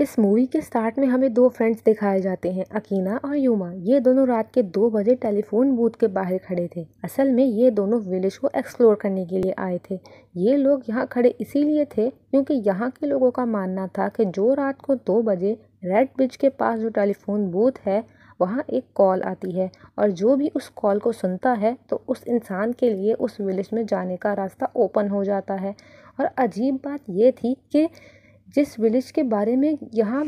इस मूवी के स्टार्ट में हमें दो फ्रेंड्स दिखाए जाते हैं अकीना और युमा ये दोनों रात के दो बजे टेलीफोन बूथ के बाहर खड़े थे असल में ये दोनों विलेज को एक्सप्लोर करने के लिए आए थे ये लोग यहाँ खड़े इसीलिए थे क्योंकि यहाँ के लोगों का मानना था कि जो रात को दो बजे रेड ब्रिज के पास जो टेलीफोन बूथ है वहाँ एक कॉल आती है और जो भी उस कॉल को सुनता है तो उस इंसान के लिए उस विलेज में जाने का रास्ता ओपन हो जाता है और अजीब बात यह थी कि जिस विलेज के बारे में यहाँ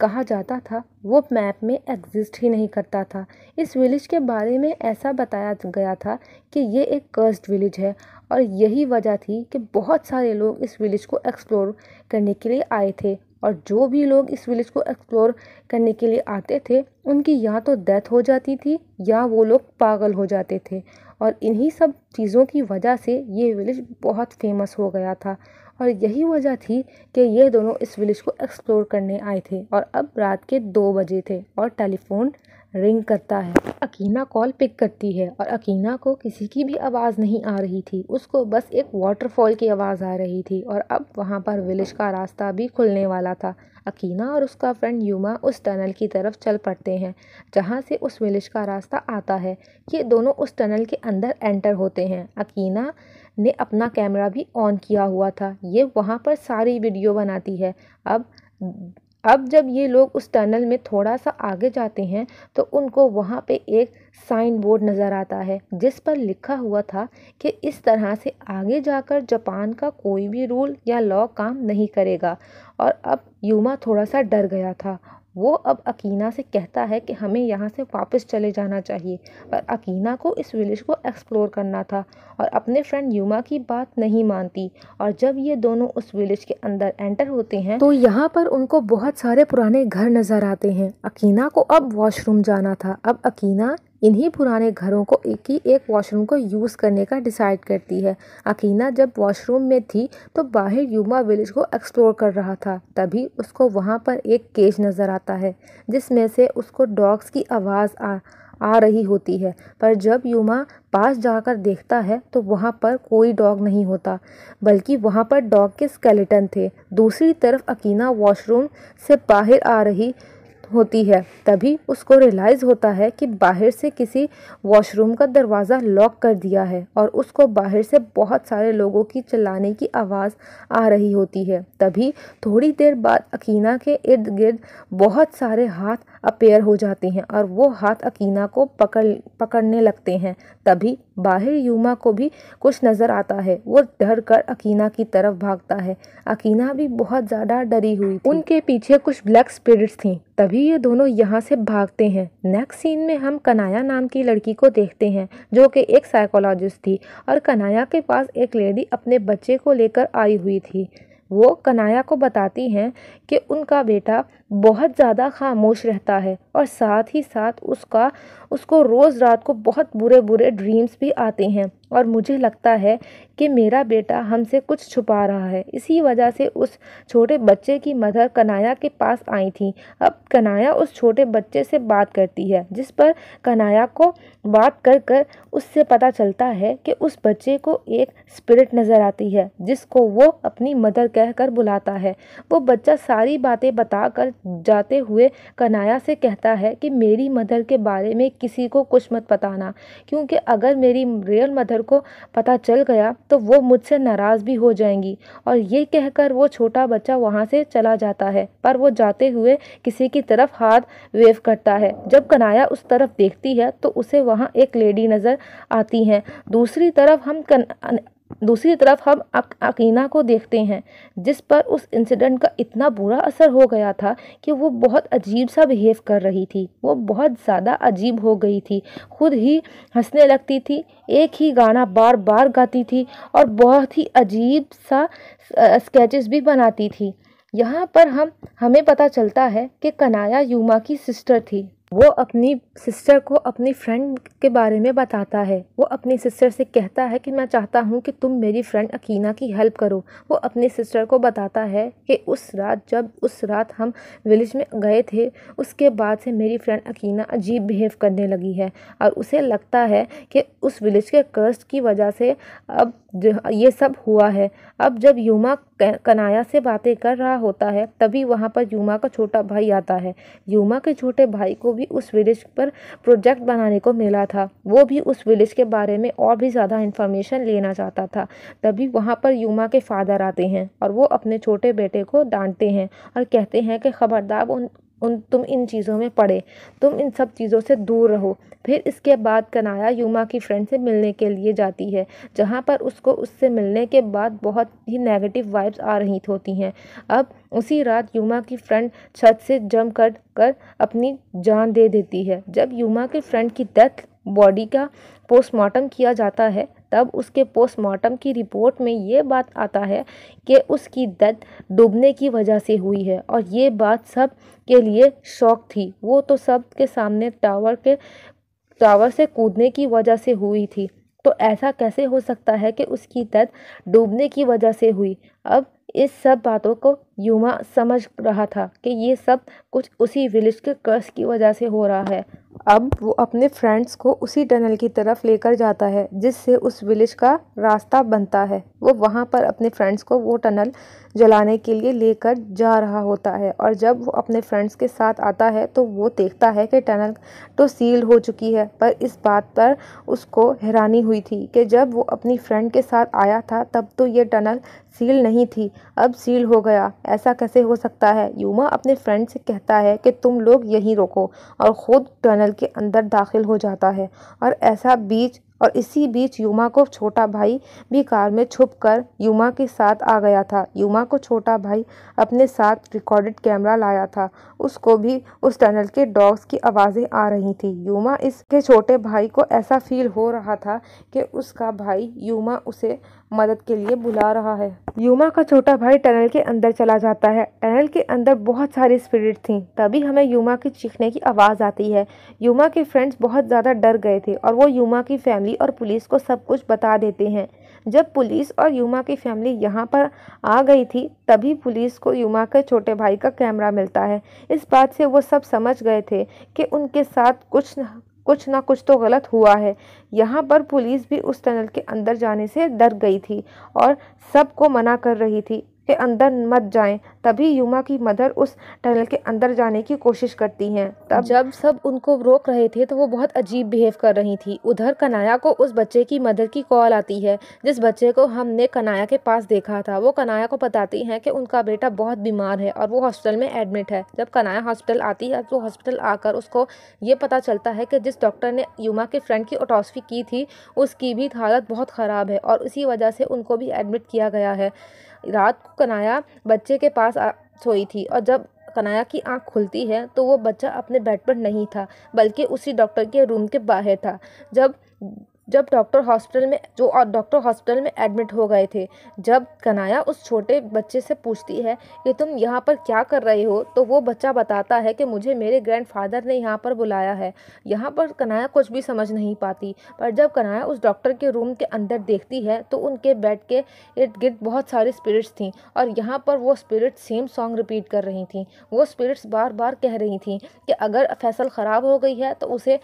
कहा जाता था वो मैप में एग्ज़िस्ट ही नहीं करता था इस विलेज के बारे में ऐसा बताया गया था कि ये एक कर्स्ड विलेज है और यही वजह थी कि बहुत सारे लोग इस विलेज को एक्सप्लोर करने के लिए आए थे और जो भी लोग इस विलेज को एक्सप्लोर करने के लिए आते थे उनकी या तो डेथ हो जाती थी या वो लोग पागल हो जाते थे और इन्हीं सब चीज़ों की वजह से ये विलेज बहुत फेमस हो गया था और यही वजह थी कि ये दोनों इस विलेज को एक्सप्लोर करने आए थे और अब रात के दो बजे थे और टेलीफोन रिंग करता है अकीना कॉल पिक करती है और अकीना को किसी की भी आवाज़ नहीं आ रही थी उसको बस एक वाटरफॉल की आवाज़ आ रही थी और अब वहाँ पर विलेज का रास्ता भी खुलने वाला था अकीना और उसका फ्रेंड युमा उस टनल की तरफ चल पड़ते हैं जहाँ से उस विलेज का रास्ता आता है ये दोनों उस टनल के अंदर एंटर होते हैं अकीना ने अपना कैमरा भी ऑन किया हुआ था ये वहाँ पर सारी वीडियो बनाती है अब अब जब ये लोग उस टनल में थोड़ा सा आगे जाते हैं तो उनको वहाँ पे एक साइन बोर्ड नज़र आता है जिस पर लिखा हुआ था कि इस तरह से आगे जाकर जापान का कोई भी रूल या लॉ काम नहीं करेगा और अब युमा थोड़ा सा डर गया था वो अब अकीना से कहता है कि हमें यहाँ से वापस चले जाना चाहिए पर अकीना को इस विलेज को एक्सप्लोर करना था और अपने फ्रेंड युमा की बात नहीं मानती और जब ये दोनों उस विलेज के अंदर एंटर होते हैं तो यहाँ पर उनको बहुत सारे पुराने घर नज़र आते हैं अकीना को अब वॉशरूम जाना था अब अकीना इन्हीं पुराने घरों को एक ही एक वॉशरूम को यूज़ करने का डिसाइड करती है अकीना जब वॉशरूम में थी तो बाहर युमा विलेज को एक्सप्लोर कर रहा था तभी उसको वहाँ पर एक केज नज़र आता है जिसमें से उसको डॉग्स की आवाज़ आ आ रही होती है पर जब युमा पास जाकर देखता है तो वहाँ पर कोई डॉग नहीं होता बल्कि वहाँ पर डॉग के स्केलेटन थे दूसरी तरफ अकीना वॉशरूम से बाहर आ रही होती है तभी उसको रियलाइज़ होता है कि बाहर से किसी वॉशरूम का दरवाज़ा लॉक कर दिया है और उसको बाहर से बहुत सारे लोगों की चलाने की आवाज़ आ रही होती है तभी थोड़ी देर बाद अकीना के इर्द गिर्द बहुत सारे हाथ अपेयर हो जाते हैं और वो हाथ अकीना को पकड़ पकड़ने लगते हैं तभी बाहिर युमा को भी कुछ नज़र आता है वो डर कर अकीना की तरफ भागता है अकीना भी बहुत ज़्यादा डरी हुई थी। उनके पीछे कुछ ब्लैक स्पिरिट्स थीं तभी ये दोनों यहाँ से भागते हैं नेक्स्ट सीन में हम कनाया नाम की लड़की को देखते हैं जो कि एक साइकोलॉजिस्ट थी और कनाया के पास एक लेडी अपने बच्चे को लेकर आई हुई थी वो कनाया को बताती हैं कि उनका बेटा बहुत ज़्यादा खामोश रहता है और साथ ही साथ उसका उसको रोज़ रात को बहुत बुरे बुरे ड्रीम्स भी आते हैं और मुझे लगता है कि मेरा बेटा हमसे कुछ छुपा रहा है इसी वजह से उस छोटे बच्चे की मदर कनाया के पास आई थी अब कनाया उस छोटे बच्चे से बात करती है जिस पर कनाया को बात कर कर उससे पता चलता है कि उस बच्चे को एक स्पिरिट नज़र आती है जिसको वो अपनी मदर कहकर बुलाता है वो बच्चा सारी बातें बताकर जाते हुए कनाया से कहता है कि मेरी मदर के बारे में किसी को कुछ मत बताना क्योंकि अगर मेरी रियल मदर को पता चल गया तो वो मुझसे नाराज़ भी हो जाएंगी और ये कहकर वो छोटा बच्चा वहाँ से चला जाता है पर वो जाते हुए किसी की तरफ हाथ वेव करता है जब कनाया उस तरफ देखती है तो उसे वहाँ एक लेडी नज़र आती हैं दूसरी तरफ हम कन दूसरी तरफ हम अक, अकीना को देखते हैं जिस पर उस इंसिडेंट का इतना बुरा असर हो गया था कि वो बहुत अजीब सा बिहेव कर रही थी वो बहुत ज़्यादा अजीब हो गई थी खुद ही हंसने लगती थी एक ही गाना बार बार गाती थी और बहुत ही अजीब सा स्केचेस भी बनाती थी यहाँ पर हम हमें पता चलता है कि कनाया युमा की सिस्टर थी वो अपनी सिस्टर को अपनी फ्रेंड के बारे में बताता है वो अपनी सिस्टर से कहता है कि मैं चाहता हूँ कि तुम मेरी फ्रेंड अकीना की हेल्प करो वो अपनी सिस्टर को बताता है कि उस रात जब उस रात हम विलेज में गए थे उसके बाद से मेरी फ्रेंड अकीना अजीब बिहेव करने लगी है और उसे लगता है कि उस विलेज के कर्ज की वजह से अब ये सब हुआ है अब जब युमा कनाया से बातें कर रहा होता है तभी वहाँ पर युमा का छोटा भाई आता है युमा के छोटे भाई को भी उस विलेज पर प्रोजेक्ट बनाने को मिला था वो भी उस विलेज के बारे में और भी ज़्यादा इन्फॉर्मेशन लेना चाहता था तभी वहाँ पर युमा के फादर आते हैं और वो अपने छोटे बेटे को डांटते हैं और कहते हैं कि ख़बरदार उन उन तुम इन चीज़ों में पड़े तुम इन सब चीज़ों से दूर रहो फिर इसके बाद कनाया युमा की फ्रेंड से मिलने के लिए जाती है जहाँ पर उसको उससे मिलने के बाद बहुत ही नेगेटिव वाइब्स आ रही होती हैं अब उसी रात युमा की फ्रेंड छत से जम कर कर अपनी जान दे देती है जब युमा के फ्रेंड की डेथ बॉडी का पोस्टमार्टम किया जाता है तब उसके पोस्टमार्टम की रिपोर्ट में ये बात आता है कि उसकी डेथ डूबने की वजह से हुई है और ये बात सब के लिए शौक थी वो तो सब के सामने टावर के टावर से कूदने की वजह से हुई थी तो ऐसा कैसे हो सकता है कि उसकी डेथ डूबने की वजह से हुई अब इस सब बातों को युमा समझ रहा था कि ये सब कुछ उसी विलेज के कर्ज की वजह से हो रहा है अब वो अपने फ्रेंड्स को उसी टनल की तरफ लेकर जाता है जिससे उस विलेज का रास्ता बनता है वो वहाँ पर अपने फ्रेंड्स को वो टनल जलाने के लिए लेकर जा रहा होता है और जब वो अपने फ्रेंड्स के साथ आता है तो वो देखता है कि टनल तो सील हो चुकी है पर इस बात पर उसको हैरानी हुई थी कि जब वो अपनी फ्रेंड के साथ आया था तब तो ये टनल सील नहीं थी अब सील हो गया ऐसा कैसे हो सकता है युमा अपने फ्रेंड से कहता है कि तुम लोग यहीं रोको और ख़ुद टनल के अंदर दाखिल हो जाता है और ऐसा बीच और इसी बीच युमा को छोटा भाई भी कार में छुपकर युमा के साथ आ गया था युमा को छोटा भाई अपने साथ रिकॉर्डेड कैमरा लाया था उसको भी उस टनल के डॉग्स की आवाज़ें आ रही थी युमा इसके छोटे भाई को ऐसा फील हो रहा था कि उसका भाई युमा उसे मदद के लिए बुला रहा है युमा का छोटा भाई टनल के अंदर चला जाता है टनल के अंदर बहुत सारी स्पिरिट थी तभी हमें युमा की चीखने की आवाज़ आती है युमा के फ्रेंड्स बहुत ज़्यादा डर गए थे और वो युमा की फैमिली और पुलिस को सब कुछ बता देते हैं जब पुलिस और युमा की फैमिली यहाँ पर आ गई थी तभी पुलिस को युमा के छोटे भाई का कैमरा मिलता है इस बात से वो सब समझ गए थे कि उनके साथ कुछ कुछ ना कुछ तो गलत हुआ है यहाँ पर पुलिस भी उस टनल के अंदर जाने से डर गई थी और सबको मना कर रही थी के अंदर मत जाएं तभी युमा की मदर उस टनल के अंदर जाने की कोशिश करती हैं तब जब सब उनको रोक रहे थे तो वो बहुत अजीब बिहेव कर रही थी उधर कनाया को उस बच्चे की मदर की कॉल आती है जिस बच्चे को हमने कनाया के पास देखा था वो कनाया को बताती हैं कि उनका बेटा बहुत बीमार है और वो हॉस्पिटल में एडमिट है जब कनाया हॉस्पिटल आती है तो हॉस्पिटल आकर उसको ये पता चलता है कि जिस डॉक्टर ने युमा के फ्रेंड की ऑटोसफी की थी उसकी भी हालत बहुत ख़राब है और इसी वजह से उनको भी एडमिट किया गया है रात को कनाया बच्चे के पास सोई थी और जब कनाया की आंख खुलती है तो वो बच्चा अपने बेड पर नहीं था बल्कि उसी डॉक्टर के रूम के बाहर था जब जब डॉक्टर हॉस्पिटल में जो डॉक्टर हॉस्पिटल में एडमिट हो गए थे जब कनाया उस छोटे बच्चे से पूछती है कि तुम यहाँ पर क्या कर रहे हो तो वो बच्चा बताता है कि मुझे मेरे ग्रैंडफादर ने यहाँ पर बुलाया है यहाँ पर कनाया कुछ भी समझ नहीं पाती पर जब कनाया उस डॉक्टर के रूम के अंदर देखती है तो उनके बेड के इर्द गिर्द बहुत सारी स्पिरिट्स थी और यहाँ पर वो स्पिरिट्स सेम सॉन्ग रिपीट कर रही थी वो स्पिरिट्स बार बार कह रही थी कि अगर फैसल ख़राब हो गई है तो उसे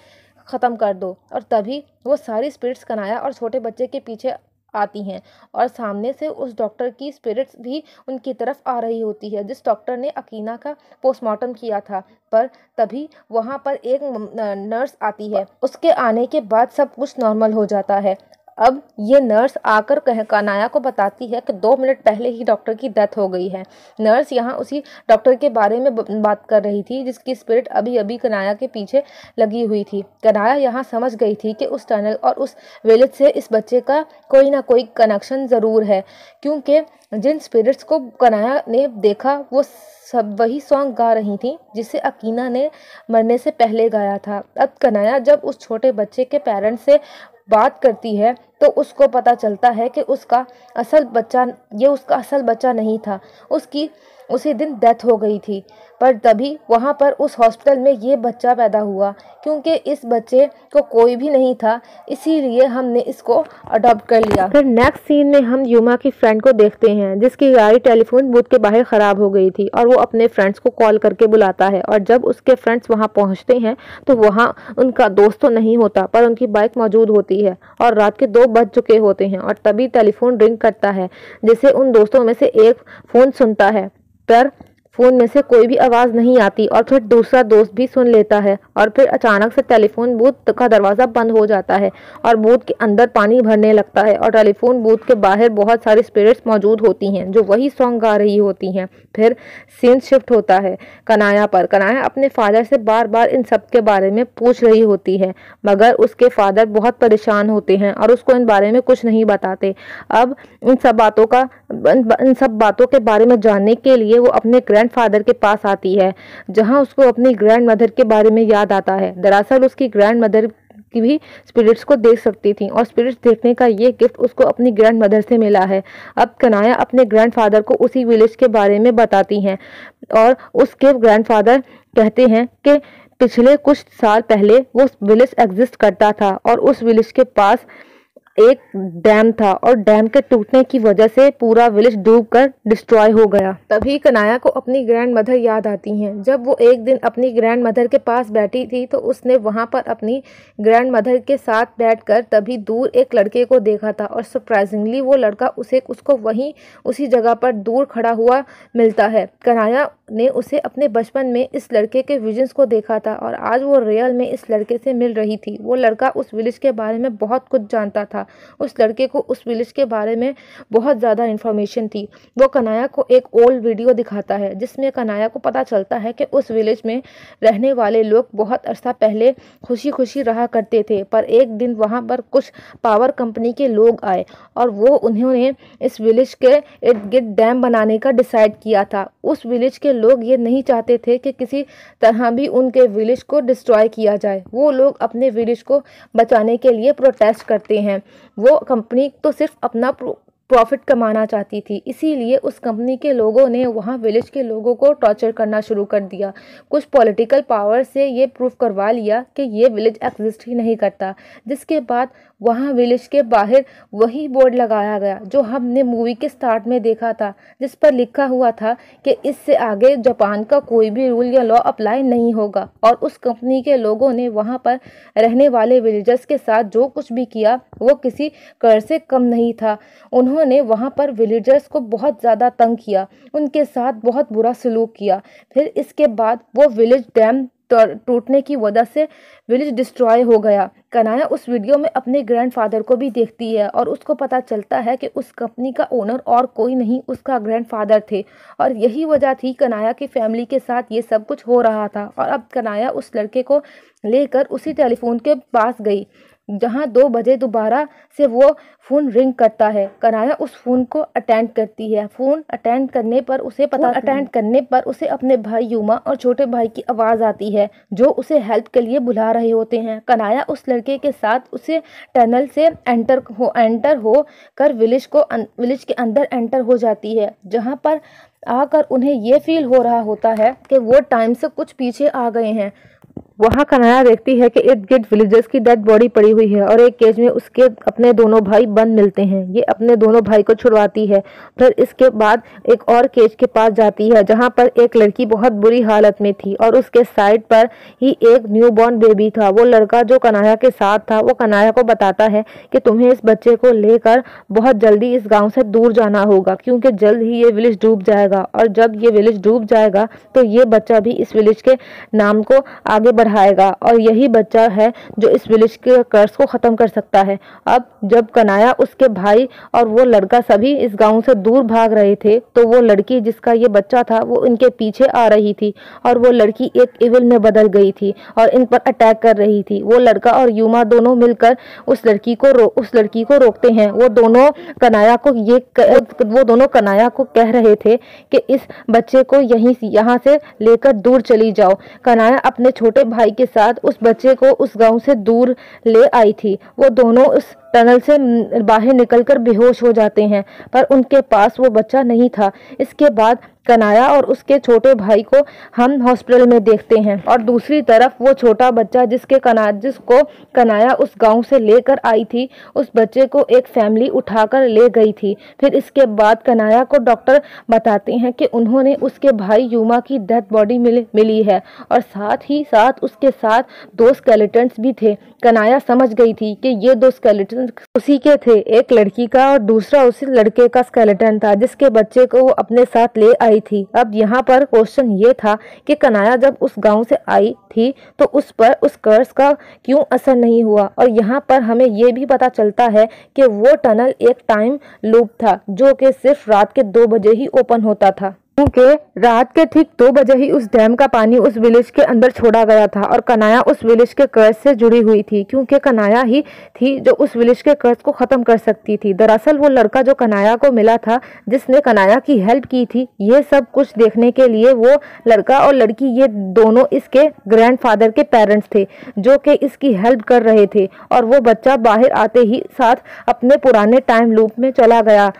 ख़त्म कर दो और तभी वो सारी स्पिरिट्स कनाया और छोटे बच्चे के पीछे आती हैं और सामने से उस डॉक्टर की स्पिरिट्स भी उनकी तरफ आ रही होती है जिस डॉक्टर ने अकीना का पोस्टमार्टम किया था पर तभी वहाँ पर एक नर्स आती है उसके आने के बाद सब कुछ नॉर्मल हो जाता है अब ये नर्स आकर कह कानाया को बताती है कि दो मिनट पहले ही डॉक्टर की डेथ हो गई है नर्स यहाँ उसी डॉक्टर के बारे में बात कर रही थी जिसकी स्पिरिट अभी अभी कनाया के पीछे लगी हुई थी कनाया यहाँ समझ गई थी कि उस टनल और उस विलेज से इस बच्चे का कोई ना कोई कनेक्शन ज़रूर है क्योंकि जिन स्पिरिट्स को कनाया ने देखा वो सब वही सॉन्ग गा रही थी जिसे अकीना ने मरने से पहले गाया था अब कनाया जब उस छोटे बच्चे के पेरेंट्स से बात करती है तो उसको पता चलता है कि उसका असल बच्चा ये उसका असल बच्चा नहीं था उसकी उसी दिन डेथ हो गई थी पर तभी वहाँ पर उस हॉस्पिटल में ये बच्चा पैदा हुआ क्योंकि इस बच्चे को कोई भी नहीं था इसीलिए हमने इसको अडॉप्ट कर लिया फिर नेक्स्ट सीन में हम युमा की फ्रेंड को देखते हैं जिसकी गाड़ी टेलीफोन बूथ के बाहर ख़राब हो गई थी और वो अपने फ्रेंड्स को कॉल करके बुलाता है और जब उसके फ्रेंड्स वहाँ पहुँचते हैं तो वहाँ उनका दोस्त तो नहीं होता पर उनकी बाइक मौजूद होती है और रात के दो बज चुके होते हैं और तभी टेलीफोन रिंग करता है जिसे उन दोस्तों में से एक फ़ोन सुनता है पर फ़ोन में से कोई भी आवाज़ नहीं आती और फिर दूसरा दोस्त भी सुन लेता है और फिर अचानक से टेलीफोन बूथ का दरवाज़ा बंद हो जाता है और बूथ के अंदर पानी भरने लगता है और टेलीफोन बूथ के बाहर बहुत सारी स्पिरिट्स मौजूद होती हैं जो वही सॉन्ग गा रही होती हैं फिर सीन शिफ्ट होता है कनाया पर कनाया अपने फादर से बार बार इन सब के बारे में पूछ रही होती है मगर उसके फादर बहुत परेशान होते हैं और उसको इन बारे में कुछ नहीं बताते अब इन सब बातों का इन सब बातों के बारे में जानने के लिए वो अपने ग्रैंडफादर के पास आती है जहां उसको अपनी ग्रैंड मदर के बारे में याद आता है दरअसल उसकी ग्रैंड मदर की भी स्पिरिट्स को देख सकती थी और स्पिरिट्स देखने का ये गिफ्ट उसको अपनी ग्रैंड मदर से मिला है अब कनाया अपने ग्रैंडफादर को उसी विलेज के बारे में बताती हैं और उसके ग्रैंडफादर कहते हैं कि पिछले कुछ साल पहले वो विलेज एग्जिस्ट करता था और उस विलेज के पास एक डैम था और डैम के टूटने की वजह से पूरा विलेज डूब कर डिस्ट्रॉय हो गया तभी कनाया को अपनी ग्रैंड मदर याद आती हैं जब वो एक दिन अपनी ग्रैंड मदर के पास बैठी थी तो उसने वहाँ पर अपनी ग्रैंड मदर के साथ बैठकर तभी दूर एक लड़के को देखा था और सरप्राइजिंगली वो लड़का उसे उसको वहीं उसी जगह पर दूर खड़ा हुआ मिलता है कनाया ने उसे अपने बचपन में इस लड़के के विजन्स को देखा था और आज वो रियल में इस लड़के से मिल रही थी वो लड़का उस विलेज के बारे में बहुत कुछ जानता था था उस लड़के को उस विलेज के बारे में बहुत ज़्यादा इन्फॉर्मेशन थी वो कनाया को एक ओल्ड वीडियो दिखाता है जिसमें कनाया को पता चलता है कि उस विलेज में रहने वाले लोग बहुत अर्सा पहले खुशी खुशी रहा करते थे पर एक दिन वहाँ पर कुछ पावर कंपनी के लोग आए और वो उन्होंने इस विलेज के इर्द गिर्द डैम बनाने का डिसाइड किया था उस विलेज के लोग ये नहीं चाहते थे कि किसी तरह भी उनके विलेज को डिस्ट्रॉय किया जाए वो लोग अपने विलेज को बचाने के लिए प्रोटेस्ट करते हैं वो कंपनी तो सिर्फ अपना प्रॉफिट कमाना चाहती थी इसीलिए उस कंपनी के लोगों ने वहाँ विलेज के लोगों को टॉर्चर करना शुरू कर दिया कुछ पॉलिटिकल पावर से ये प्रूफ करवा लिया कि ये विलेज एग्जिस्ट ही नहीं करता जिसके बाद वहाँ विलेज के बाहर वही बोर्ड लगाया गया जो हमने मूवी के स्टार्ट में देखा था जिस पर लिखा हुआ था कि इससे आगे जापान का कोई भी रूल या लॉ अप्लाई नहीं होगा और उस कंपनी के लोगों ने वहाँ पर रहने वाले विलेजर्स के साथ जो कुछ भी किया वो किसी कर से कम नहीं था उन्होंने उन्होंने वहाँ पर विलेजर्स को बहुत ज़्यादा तंग किया उनके साथ बहुत बुरा सलूक किया फिर इसके बाद वो विलेज डैम टूटने की वजह से विलेज डिस्ट्रॉय हो गया कनाया उस वीडियो में अपने ग्रैंडफादर को भी देखती है और उसको पता चलता है कि उस कंपनी का ओनर और कोई नहीं उसका ग्रैंडफादर थे और यही वजह थी कनाया की फैमिली के साथ ये सब कुछ हो रहा था और अब कनाया उस लड़के को लेकर उसी टेलीफोन के पास गई जहाँ दो बजे दोबारा से वो फ़ोन रिंग करता है कराया उस फ़ोन को अटेंड करती है फ़ोन अटेंड करने पर उसे पता अटेंड करने पर उसे अपने भाई युमा और छोटे भाई की आवाज़ आती है जो उसे हेल्प के लिए बुला रहे होते हैं कनाया उस लड़के के साथ उसे टनल से एंटर हो एंटर हो कर विलेज को अं, विलेज के अंदर एंटर हो जाती है जहाँ पर आकर उन्हें यह फील हो रहा होता है कि वो टाइम से कुछ पीछे आ गए हैं वहाँ कन्हैया देखती है कि इर्द गिर्द विलेजर्स की डेड बॉडी पड़ी हुई है और एक केज में उसके अपने दोनों भाई बंद मिलते हैं ये अपने दोनों भाई को छुड़वाती है फिर इसके बाद एक और केज के पास जाती है जहाँ पर एक लड़की बहुत बुरी हालत में थी और उसके साइड पर ही एक न्यू बॉर्न बेबी था वो लड़का जो कन्हैया के साथ था वो कन्हैया को बताता है कि तुम्हें इस बच्चे को लेकर बहुत जल्दी इस गाँव से दूर जाना होगा क्योंकि जल्द ही ये विलेज डूब जाएगा और जब ये विलेज डूब जाएगा तो ये बच्चा भी इस विलेज के नाम को आगे बढ़ाएगा और यही बच्चा है जो इस विलेज के कर्ज को ख़त्म कर सकता है अब जब कनाया उसके भाई और वो लड़का सभी इस गांव से दूर भाग रहे थे तो वो लड़की जिसका ये बच्चा था वो इनके पीछे आ रही थी और वो लड़की एक इविल में बदल गई थी और इन पर अटैक कर रही थी वो लड़का और युमा दोनों मिलकर उस लड़की को रो उस लड़की को रोकते हैं वो दोनों कनाया को ये वो दोनों कनाया को कह रहे थे कि इस बच्चे को यहीं यहाँ से लेकर दूर चली जाओ कनाया अपने छोटे भाई के साथ उस बच्चे को उस गांव से दूर ले आई थी वो दोनों उस टनल से बाहर निकलकर बेहोश हो जाते हैं पर उनके पास वो बच्चा नहीं था इसके बाद कनाया और उसके छोटे भाई को हम हॉस्पिटल में देखते हैं और दूसरी तरफ वो छोटा बच्चा जिसके कना जिसको कनाया उस गांव से लेकर आई थी उस बच्चे को एक फैमिली उठाकर ले गई थी फिर इसके बाद कनाया को डॉक्टर बताते हैं कि उन्होंने उसके भाई युमा की डेथ बॉडी मिल मिली है और साथ ही साथ उसके साथ दो स्केलेटन्स भी थे कनाया समझ गई थी कि ये दो स्केलेटन उसी के थे एक लड़की का और दूसरा उसी लड़के का स्केलेटन था जिसके बच्चे को वो अपने साथ ले आई थी अब यहाँ पर क्वेश्चन ये था कि कनाया जब उस गांव से आई थी तो उस पर उस कर्ज का क्यों असर नहीं हुआ और यहाँ पर हमें ये भी पता चलता है कि वो टनल एक टाइम लूप था जो कि सिर्फ रात के दो बजे ही ओपन होता था क्योंकि रात के ठीक दो बजे ही उस डैम का पानी उस विलेज के अंदर छोड़ा गया था और कनाया उस विलेज के कर्ज से जुड़ी हुई थी क्योंकि कनाया ही थी जो उस विलेज के कर्ज को ख़त्म कर सकती थी दरअसल वो लड़का जो कनाया को मिला था जिसने कनाया की हेल्प की थी ये सब कुछ देखने के लिए वो लड़का और लड़की ये दोनों इसके ग्रैंड के पेरेंट्स थे जो कि इसकी हेल्प कर रहे थे और वो बच्चा बाहर आते ही साथ अपने पुराने टाइम लूप में चला गया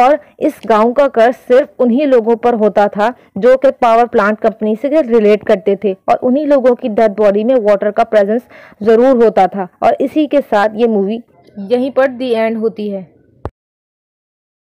और इस गांव का कर्ज सिर्फ उन्हीं लोगों पर होता था जो कि पावर प्लांट कंपनी से रिलेट करते थे और उन्हीं लोगों की डेड बॉडी में वाटर का प्रेजेंस ज़रूर होता था और इसी के साथ ये मूवी यहीं पर दी एंड होती है